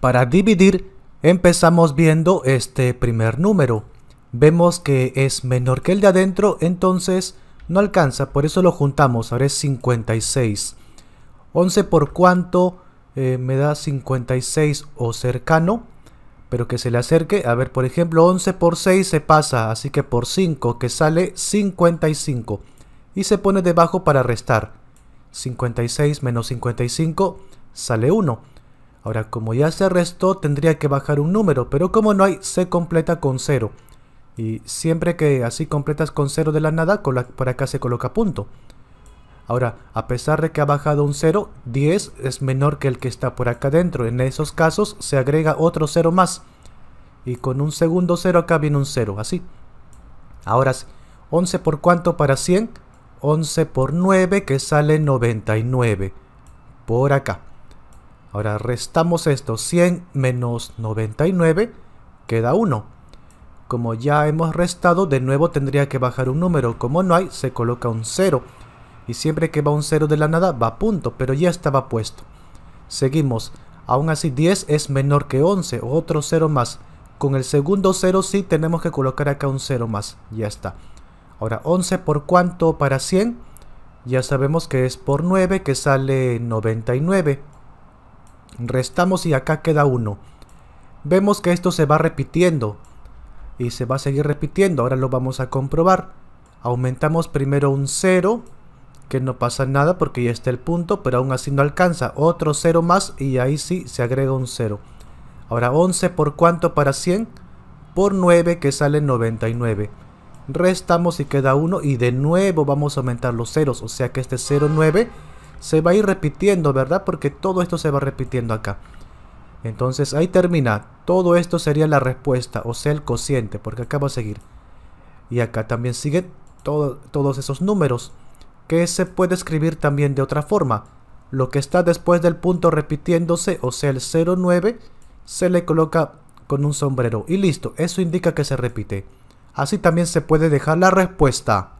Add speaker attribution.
Speaker 1: Para dividir empezamos viendo este primer número. Vemos que es menor que el de adentro, entonces no alcanza, por eso lo juntamos, ahora es 56. 11 por cuánto eh, me da 56 o cercano, pero que se le acerque. A ver, por ejemplo, 11 por 6 se pasa, así que por 5, que sale 55. Y se pone debajo para restar. 56 menos 55 sale 1. Ahora, como ya se restó, tendría que bajar un número, pero como no hay, se completa con 0. Y siempre que así completas con 0 de la nada, por acá se coloca punto. Ahora, a pesar de que ha bajado un 0, 10 es menor que el que está por acá dentro. En esos casos se agrega otro 0 más. Y con un segundo 0 acá viene un 0, así. Ahora, 11 por cuánto para 100? 11 por 9 que sale 99. Por acá. Ahora restamos esto, 100 menos 99 queda 1. Como ya hemos restado, de nuevo tendría que bajar un número. Como no hay, se coloca un 0. Y siempre que va un 0 de la nada, va a punto, pero ya estaba puesto. Seguimos. Aún así, 10 es menor que 11, otro 0 más. Con el segundo 0 sí tenemos que colocar acá un 0 más. Ya está. Ahora, 11 por cuánto para 100? Ya sabemos que es por 9, que sale 99. Restamos y acá queda 1. Vemos que esto se va repitiendo. Y se va a seguir repitiendo. Ahora lo vamos a comprobar. Aumentamos primero un 0. Que no pasa nada porque ya está el punto. Pero aún así no alcanza. Otro 0 más y ahí sí se agrega un 0. Ahora 11 por cuánto para 100. Por 9 que sale 99. Restamos y queda 1. Y de nuevo vamos a aumentar los ceros. O sea que este 0,9 se va a ir repitiendo, ¿verdad? Porque todo esto se va repitiendo acá. Entonces ahí termina. Todo esto sería la respuesta, o sea, el cociente, porque acá va a seguir. Y acá también sigue todos esos números, que se puede escribir también de otra forma. Lo que está después del punto repitiéndose, o sea, el 09, se le coloca con un sombrero. Y listo, eso indica que se repite. Así también se puede dejar la respuesta.